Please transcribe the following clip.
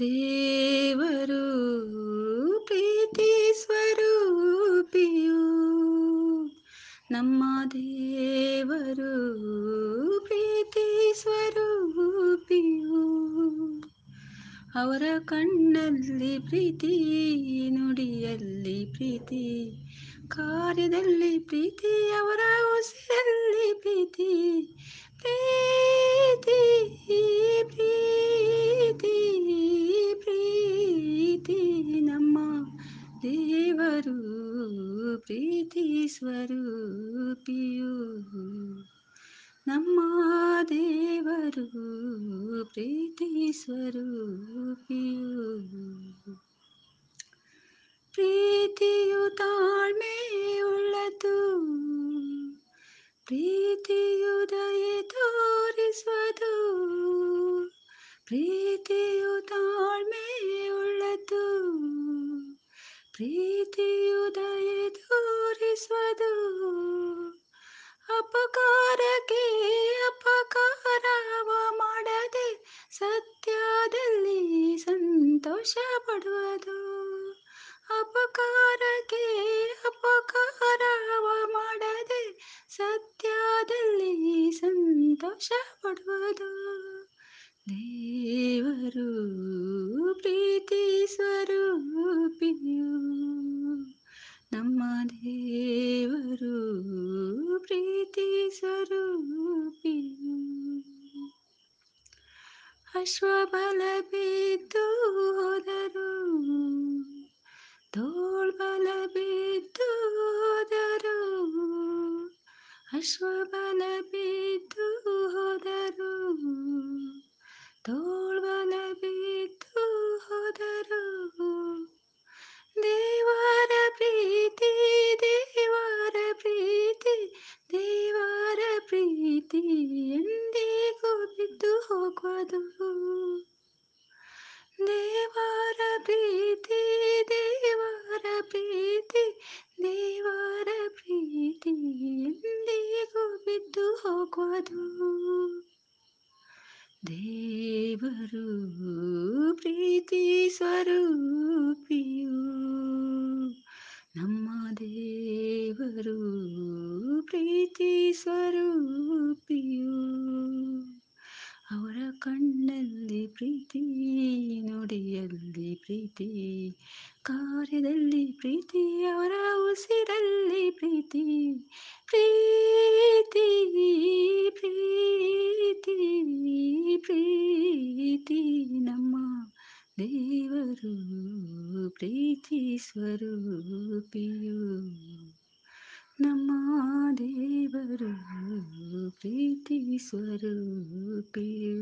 ದೇವರು ಪ್ರೀತಿ ಸ್ವರೂಪಿಯು ನಮ್ಮ ದೇವರು ಪ್ರೀತಿ ಸ್ವರೂಪಿಯು ಅವರ ಕಣ್ಣಲ್ಲಿ ಪ್ರೀತಿ ನುಡಿಯಲ್ಲಿ ಪ್ರೀತಿ ಕಾರ್ಯದಲ್ಲಿ ಪ್ರೀತಿ ಅವರ ಉಸಿರಲ್ಲಿ ಪ್ರೀತಿ ಸ್ವರೂಪಿಯು ನಮ್ಮ ದೇವರು ಪ್ರೀತಿ ಸ್ವರೂಪಿಯು ಪ್ರೀತಿಯು ತಾಳ್ಮೆಯುಳ್ಳದು ಪ್ರೀತಿಯು ದಯ ತೋರಿಸುವುದು ಪ್ರೀತಿಯು ತಾಳ್ಮೆ ತಾಳ್ಮೆಯುಳ್ಳದು ಪ್ರೀ ಸತ್ಯದಲ್ಲಿ ಸಂತೋಷ ಪಡುವುದು ಅಪಕಾರಕ್ಕೆ ಅಪಕಾರವ ಮಾಡದೆ ಸತ್ಯದಲ್ಲಿ ಸಂತೋಷ ಪಡುವುದು ದೇವರು ಪ್ರೀತಿ ಅಶ್ವಬಲವಿದ್ದು ಹೋದರು ತೋಳ್ಬಲವಿದ್ದು ಹೋದರು ಅಶ್ವ ದೇವರು ಪ್ರೀತಿ ಸ್ವರೂಪಿಯು ನಮ್ಮ ದೇವರು ಪ್ರೀತಿ ಸ್ವರೂಪಿಯು ಅವರ ಕಣ್ಣಲ್ಲಿ ಪ್ರೀತಿ ನುಡಿಯಲ್ಲಿ ಪ್ರೀತಿ ಕಾರ್ಯದಲ್ಲಿ ಪ್ರೀತಿ ಅವರ ಉಸಿರಲ್ಲಿ ಪ್ರೀತಿ ಪ್ರೀತಿ ಪ್ರೀತಿ ಸ್ವರೂಪಿಯು ನಮ್ಮ ದೇವರು ಪ್ರೀತಿ ಸ್ವರೂಪಿಯು